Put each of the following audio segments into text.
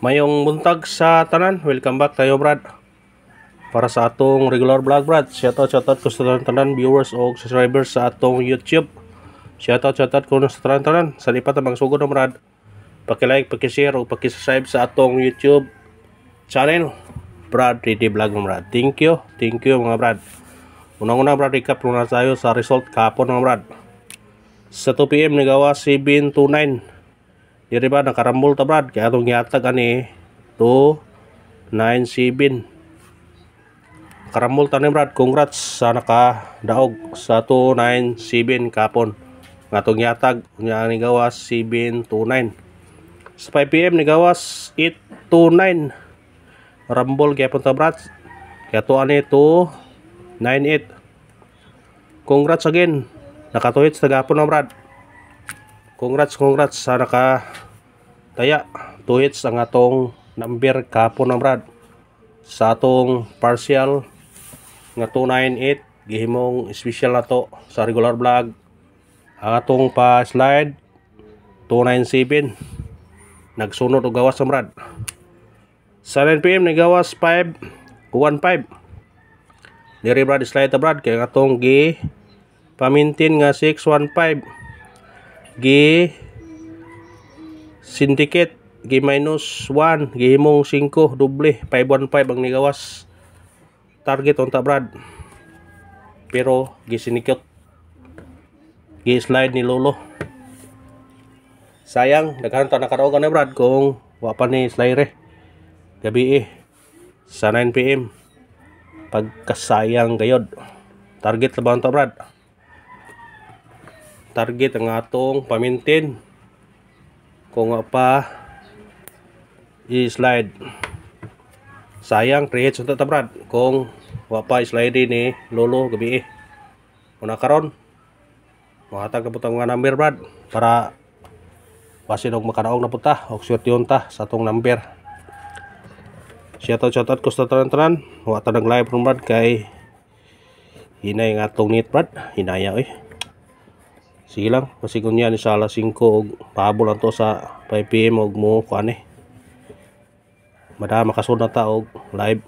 Mayong buntag sa tanan. Welcome back tayo brad. Para sa atong regular vlog brad. Shoutout shoutout ko sa tanan-tanan viewers o subscribers sa atong YouTube. Shout Shoutout shoutout ko sa tanan-tanan. Sa lipat ang magsugod ng brad. Pakilike, pakishare o pakisubscribe sa atong YouTube channel. Brad, 3D vlog mga brad. Thank you. Thank you mga brad. Unang-una brad, recap muna tayo sa result kapon mga brad. Sa 2pm nagawa 729 diri ba nakarambol ta brad kaya atong gihatag ani 297 karambol ta ni brad congrats sa nakadaog sa 297 kapon nga atong gihatag unya ni gawas 729 sa 5 pm ni gawas 829 rambol kaya punta brad kaya to ani 298 congrats again nakatuhit sa gapon na brad congrats congrats sa naka taya two hits ang atong number kapon na brad sa atong partial nga 298 gihimong special na to sa regular vlog ang atong pa slide 297 nagsunod og gawas sa brad sa 9pm nagawas 5 1 brad slide ta brad kay atong gi pamintin nga 615 G syndicate G minus 1 gihimong 5 doble 515 ang nigawas target unta brad pero G syndicate G slide ni lolo sayang daghan ta nakaraog na brad kung wa pa ni slide eh. gabi eh sa 9 pm pagkasayang gayod target laban ta brad target ang atong pamintin kung apa pa i-slide sayang create sa tabrad kung apa pa i-slide lolo gabi eh una e. karon mahatag kaputang mga number brad para basin og makanaog na puta og ta sa atong number shoutout shoutout ko kusta tanan-tanan wa live from brad kay hinay nga atong net brad hinaya eh sige lang kasi kunya ni sa alas 5 og pahabol lang to sa 5 pm og mo kuan eh madama makasod na ta og live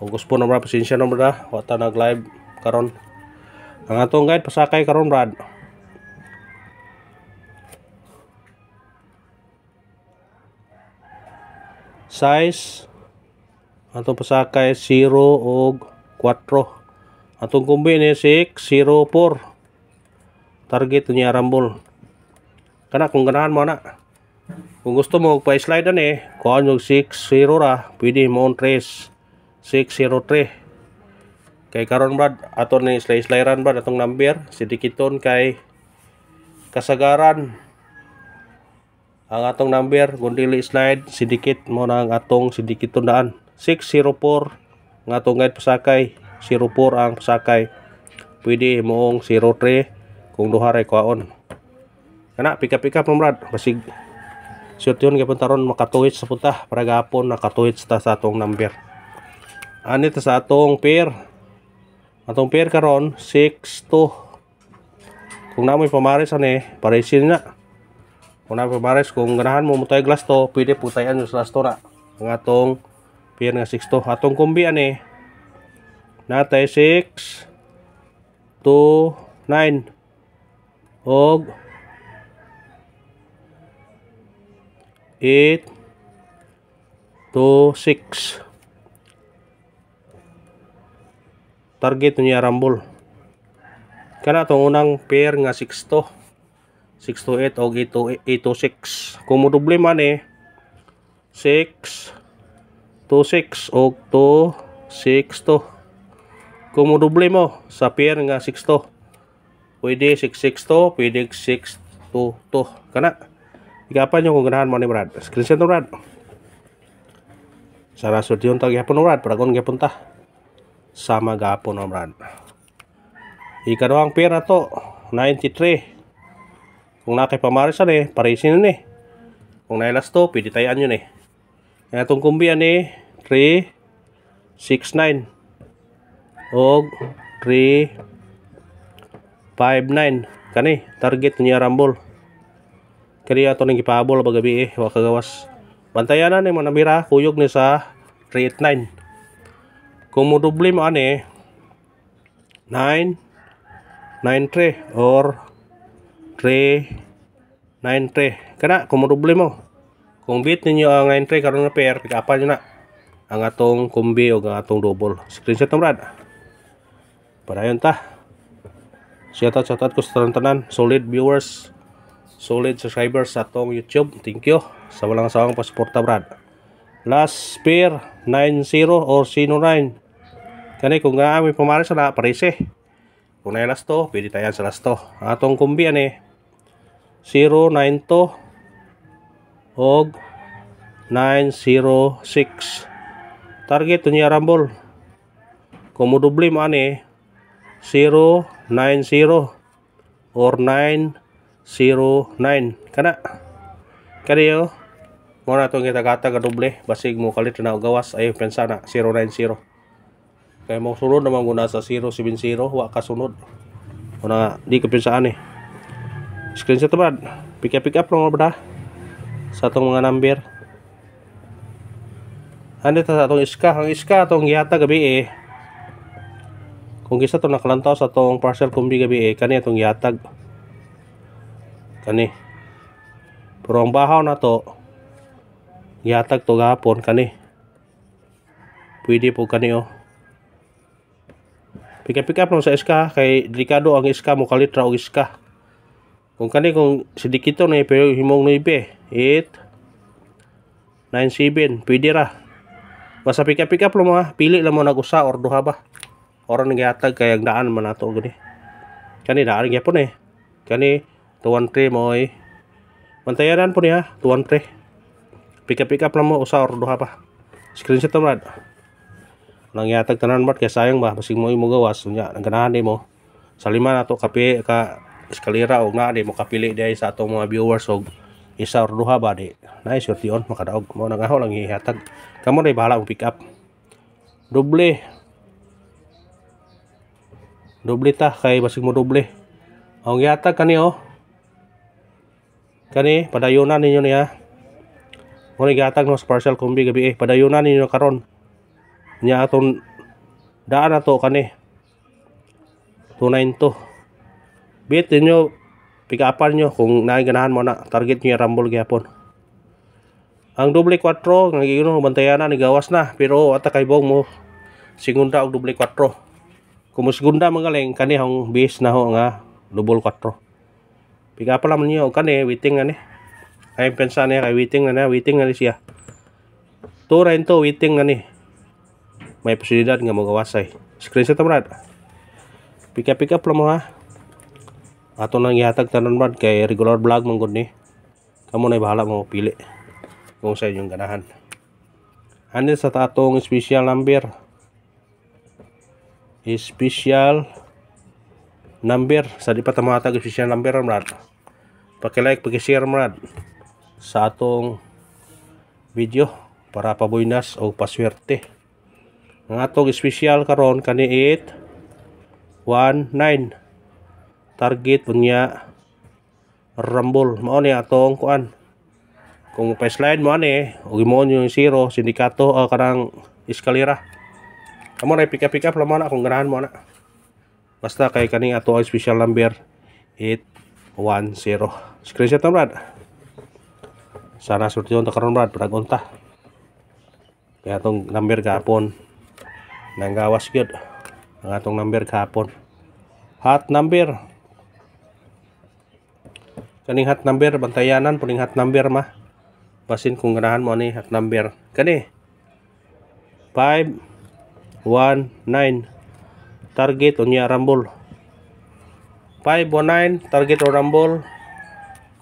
og gusto na mga pasensya na mga wa nag live karon ang atong guide pasakay karon brad size atong pasakay 0 og 4 atong kumbine 6 0 4 target niya rambol kana kung ganahan mo na kung gusto mo pa-slide na eh kuhaan yung 6-0 ra pwede mo on 3 603 kay karon brad ato ni slide slayan brad atong number sidikiton kay kasagaran ang atong number kung slide sidikit mo na ang atong sidikit tundaan 604 nga atong guide pasakay 04 ang pasakay pwede moong 03 kung duha ray kuhaon kana pika pika pamrad basig shoot yun kay punta ron makatuhit sa punta para gapon nakatuhit ta sa atong number ani ta sa atong pair atong pair karon 62 to kung namoy pamares ani paresin na kung namoy pamares kung ganahan mo mutay glass to pwede putayan yung glass to na ang atong pair nga 62 atong kumbi ani natay 6 2 9 og 8 to 6 target niya rambol kana tong unang pair nga 6 to 6 to 8 og 8 to 8 to 6 kung mo man eh 6 to 6 og to 6 to kung mo mo sa pair nga 6 to Pwede 6-6 to, pwede 6-2 to. Kana. Igapan yung kung ganahan mo ni Brad. Screenshot no Brad. Sana sud yun tag yapon Brad. Paragon yapon ta. Sama gapon no Brad. Ikanawang pera to. 93. Kung nakay pamarisan eh, parisin yun eh. Kung nailas to, pwede tayaan yun eh. Kaya itong kumbiyan eh, 3, 6, 9. Og 3, 59 kani target niya rambol kani ato nang gipahabol bagabi eh wa kagawas bantayanan ni mga nabira kuyog ni sa 3-8-9 kung mudoble mo ani 9 93 or 3 93 kana kung mo mudoble mo kung bit ninyo ang 93 karon na pair pikapan nyo na ang atong kumbi o ang atong double screenshot na brad para yun ta Shoutout-shoutout ko sa tanan-tanan. Solid viewers. Solid subscribers sa tong YouTube. Thank you. Sa walang sawang pasuporta, brad. Last pair, 9-0 or sino 9. Kani, kung nga may pamaris na parise. Kung na last to, pwede tayo sa last to. Atong kumbi, ane. 0 9 to. Og 906 target niya rambol kumudubli mo ane 0 90 or 909 kana kadiyo mo na itong kita kata ka doble basig mo kalit na gawas ay pensa na 090 kay mo sunod na mangguna sa 070 wa sunod mo na di ka ani eh screenshot ba pick up pick up lang ba sa tong mga number ano ta sa tong iska ang iska tong yata gabi eh kung gisa to nakalantaw sa tong parcel kumbi gabi eh, kani itong yatag kani pero ang bahaw na to yatag to gahapon kani pwede po kani oh pick up pick up sa iska kay delikado ang iska mo kalitra og iska kung kani kung sidikito na eh, pero himong ibe 8 9 7 pwede ra basta pick up pick up lo mga pili lang mo nagusa or duha ba orang nge kayak yang daan menato gini, kani kani daan pun eh kani tuan tre moy mantayaran pun ya tuan tre pick up pick usah lang mo usa duha pa screenshot naman nang tak tenan mat ke sayang bah, basig mau, moga was nya ganahan mo saliman atau kapi kape ka eskalera og naa di mo kapili day satu atong viewers isa or duha ba di surti on makadaog mo nangaho lang ihatag kamo na bala og pick up doble ta kay basig mo doble ang yata kani oh kani padayunan ninyo niya mo gatag mas parcel kombi gabi eh padayunan ninyo karon nya aton daan ato kani tunayin to bit ninyo up nyo kung naiganahan mo na target niya yung rumble gapon ang doble 4 nga gino bantayanan ni gawas na pero oh, atakay bog mo segunda og doble 4 kumusgunda mangaleng kani hong base na ho nga lubol 4 pika up lang niyo kani waiting ani ay pensa ni kay waiting na waiting ani siya to into waiting ani may posibilidad nga magawasay screenshot brad pick Pika pika up lang mo ha ato nang ihatag tanan brad kay regular vlog mong ni kamo na bahala mo pili kung sa inyong ganahan Ani sa tatong special number special number sa di pa tamatag special number mrad paki-like paki-share mrad sa atong video para paboynas o paswerte ang atong special karon kani 819 target niya rumble mao ni atong kuan kung pa slide mo ani og imo yung zero sindikato o uh, kanang eskalera Amo ray pick up pick up lamang akong ganahan mo na. Basta kay kaning ato ay special number 810. Screenshot na brad. Sana surti ta karon brad para gunta. Kaya atong number kapon nang gawas gyud ang atong number kapon. Hot number. Kaning hot number bantayanan puning hot number ma. Basin kung ganahan mo ni hot number. Kani 5 519 target unya rambol 519 target o rambol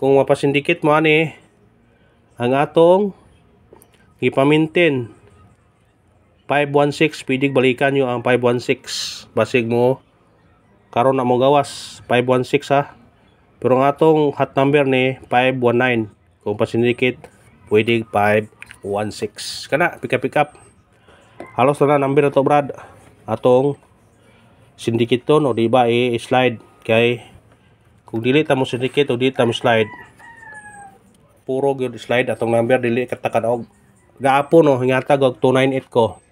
kung mapasindikit mo ani ang atong gipamintin 516 pidig balikan nyo ang 516 basig mo karon na mo gawas 516 ha pero ang atong hot number ni 519 kung pasindikit pwede 516 kana pick up pick up Halo sana nambir number to brad atong syndicate to no diba i-slide kay kung dili ta mo syndicate o dili ta slide puro gyud slide atong nambir dili katakan og gaapo no hingatag og 298 ko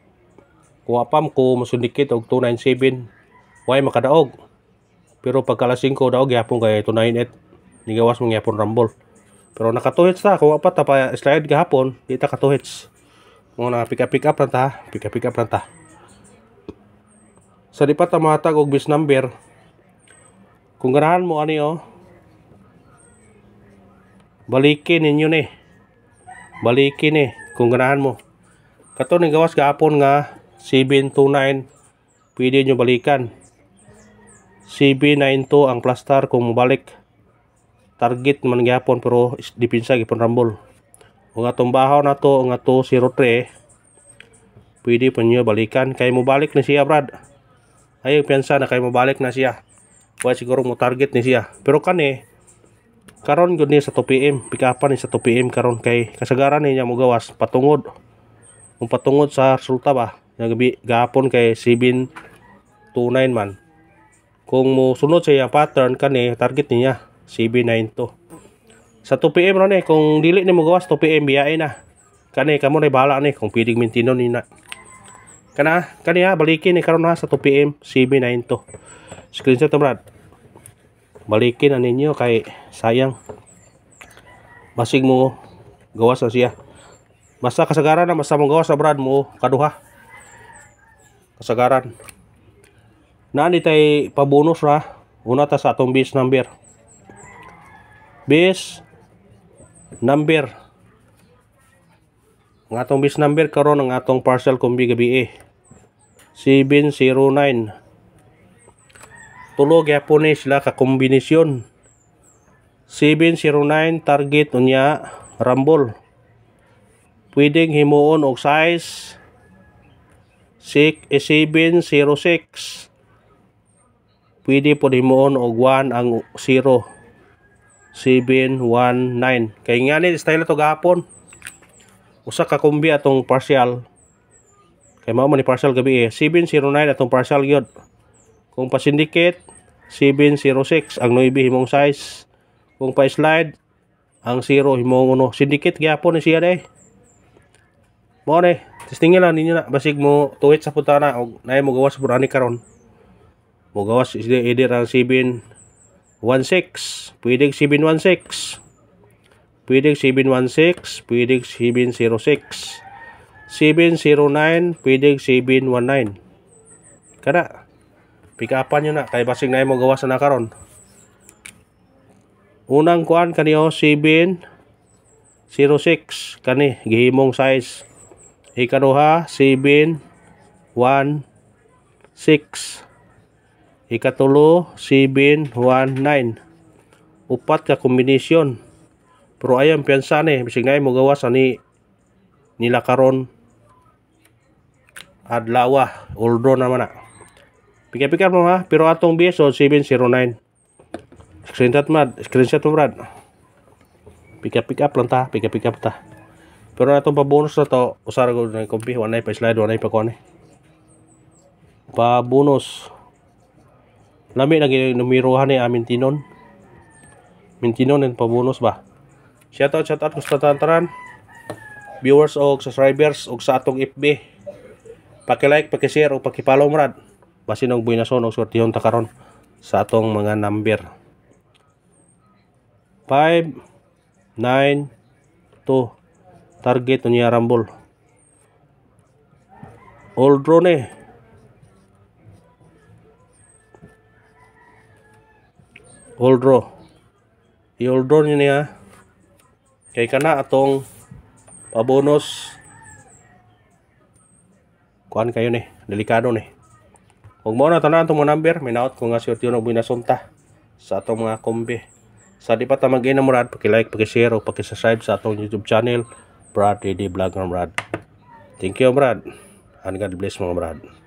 kuha pam ko mo syndicate og 297 way makadaog pero pagkala 5 daog gyapon kay 298 nigawas mo gyapon rumble pero nakatuhits ta kung apat ta pa slide gahapon di ta katuhits muna pick pika pika pranta pika up pick sa di pata mata mahatag bis number kung ganahan mo ani oh balikin ninyo ni balikin ni kung ganahan mo kato ni gawas gapon nga nine, pwede nyo balikan CB92 ang plaster kung mabalik target man gapon pero dipinsa gipon rambol o nga tong na to nga 203 pwede po niyo balikan kay mo balik ni siya brad ayo piyansa na kay mo balik na siya wa siguro mo target ni siya pero kan kani karon gud ni sa 2 pm pikapan ni sa 2 pm karon kay kasagaran niya mo gawas patungod kung patungod sa resulta ba nga gabi gahapon kay 729 man kung mo sunod sa iyang pattern kan kani target niya 792 sa 2 pm ron eh kung dili ni mo gawas 2 pm biyae na kani kamo ni bala ni kung pidig mintino ni na kana kani ha balikin ni karon ha sa 2 pm CB9 to screenshot brad balikin na ninyo kay sayang masig mo gawas na siya masa kasagaran na basta mong gawas sa brad mo kaduha kasagaran na ni tay pabonus ra una ta sa atong base number base number ang atong base number karon ang atong parcel kumbi gabi eh 709 tulo Japanese ni sila ka kombinasyon 709 target unya rambol pwedeng himuon og size 6706 eh, pwede po himuon og 1 ang 0 719 kay nga ni style to gapon usa ka kombi atong partial kay mao man ni partial gabi eh 709 atong partial gyud kung pa syndicate 706 ang 9 himong size kung pa slide ang 0 himong uno syndicate gyapon ni siya day mo ni testingin lang ninyo na basig mo tuwit sa putana og nay mo gawas purani karon mo gawas ide ide ang 7 716, pwedeng 716, pwedeng 716, pwedeng 706, 709, pwedeng 719. Kada, pikapan nyo na, kay basing na mo gawa sa nakaron. Unang kuan kaniyo 706 kani gihimong size. ikanuha 7 1 6 ikatulo 719 upat ka kombinasyon pero ayon piyansan eh bisig na mo gawas ani nila karon adlaw oldo naman na pika-pika mo ha pero atong beso 709 screenshot mad screenshot mo brad pika-pick up lang pika-pick up ta pero atong pabonus na to usara ko na kumpi wanay pa slide wanay pa kone bonus Lami lagi numiruhan ni amin ah, tinon. Mintinon and pabonus ba. Shout out, shout out gusto tantaran. Viewers og subscribers og sa atong FB. Paki-like, paki-share o paki-follow murad. Basin og buynason og sortihon ta karon sa atong mga number. 5 9 2 target niya rambol. Old drone eh. hold draw i-hold draw nyo niya kay kana atong pabonus kuan kayo ni delikado ni huwag mo na tanan itong mga number minaot ko nga si Ortiano binasunta sa atong mga kombi sa di pa tamagay na murad pakilike pakishare o pakisubscribe sa atong youtube channel Brad AD Vlog Murad thank you Murad and God bless mga Murad